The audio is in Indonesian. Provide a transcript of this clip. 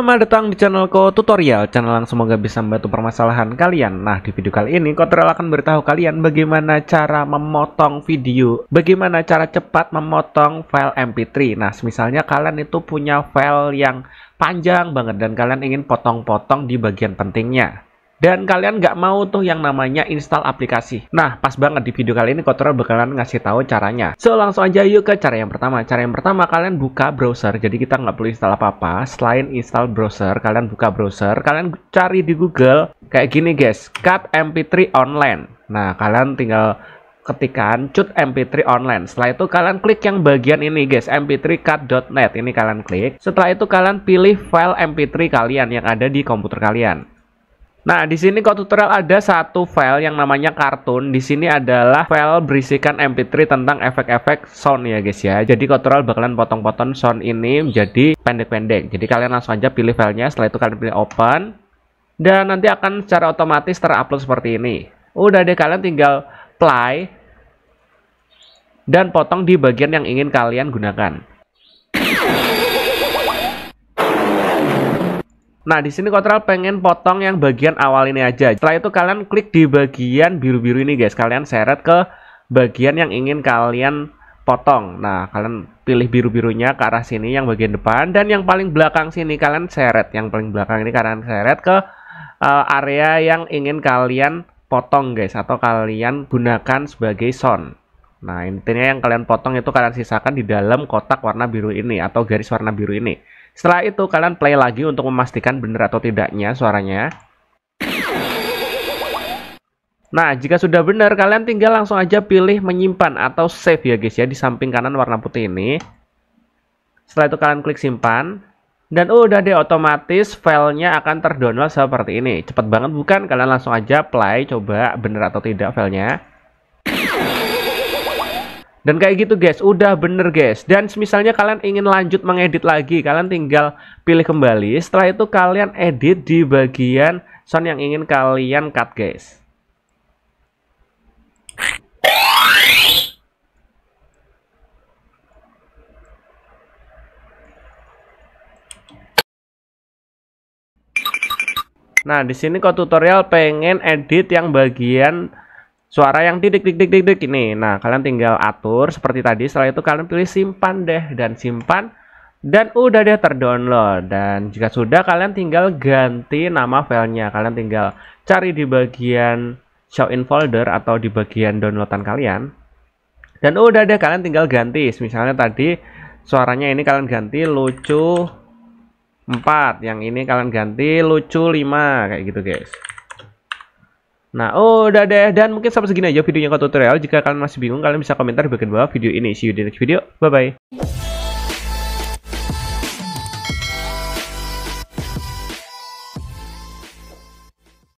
Selamat datang di channel Ko Tutorial, channel yang semoga bisa membantu permasalahan kalian. Nah, di video kali ini, Tutorial akan beritahu kalian bagaimana cara memotong video, bagaimana cara cepat memotong file MP3. Nah, misalnya kalian itu punya file yang panjang banget dan kalian ingin potong-potong di bagian pentingnya dan kalian nggak mau tuh yang namanya install aplikasi. Nah, pas banget di video kali ini Kotoro bakalan ngasih tahu caranya. So, langsung aja yuk ke cara yang pertama. Cara yang pertama kalian buka browser. Jadi kita nggak perlu install apa-apa selain install browser. Kalian buka browser, kalian cari di Google kayak gini guys, cut mp3 online. Nah, kalian tinggal ketikan cut mp3 online setelah itu kalian klik yang bagian ini guys mp3cut.net ini kalian klik setelah itu kalian pilih file mp3 kalian yang ada di komputer kalian Nah, di sini kok tutorial ada satu file yang namanya kartun. Di sini adalah file berisikan MP3 tentang efek-efek sound ya guys ya. Jadi tutorial bakalan potong-potong sound ini menjadi pendek-pendek. Jadi kalian langsung aja pilih filenya, setelah itu kalian pilih open. Dan nanti akan secara otomatis terupload seperti ini. Udah deh kalian tinggal play dan potong di bagian yang ingin kalian gunakan. Nah, di sini kontrol pengen potong yang bagian awal ini aja. Setelah itu kalian klik di bagian biru-biru ini guys. Kalian seret ke bagian yang ingin kalian potong. Nah, kalian pilih biru-birunya ke arah sini yang bagian depan dan yang paling belakang sini kalian seret. Yang paling belakang ini kalian seret ke uh, area yang ingin kalian potong guys atau kalian gunakan sebagai sound. Nah, intinya yang kalian potong itu kalian sisakan di dalam kotak warna biru ini atau garis warna biru ini. Setelah itu kalian play lagi untuk memastikan benar atau tidaknya suaranya. Nah, jika sudah benar, kalian tinggal langsung aja pilih menyimpan atau save ya guys ya di samping kanan warna putih ini. Setelah itu kalian klik simpan. Dan oh, udah deh otomatis filenya akan terdownload seperti ini. Cepat banget bukan? Kalian langsung aja play, coba benar atau tidak filenya. Dan kayak gitu guys, udah bener guys. Dan misalnya kalian ingin lanjut mengedit lagi, kalian tinggal pilih kembali. Setelah itu kalian edit di bagian sound yang ingin kalian cut guys. Nah, di sini kok tutorial pengen edit yang bagian suara yang titik titik titik titik ini. Nah, kalian tinggal atur seperti tadi. Setelah itu kalian pilih simpan deh dan simpan dan udah deh terdownload. Dan jika sudah kalian tinggal ganti nama filenya. Kalian tinggal cari di bagian show in folder atau di bagian downloadan kalian. Dan udah deh kalian tinggal ganti. Misalnya tadi suaranya ini kalian ganti lucu 4, yang ini kalian ganti lucu 5 kayak gitu guys. Nah, oh udah deh. Dan mungkin sampai segini aja videonya ke tutorial. Jika kalian masih bingung, kalian bisa komentar di bagian bawah video ini. See you di next video. Bye-bye.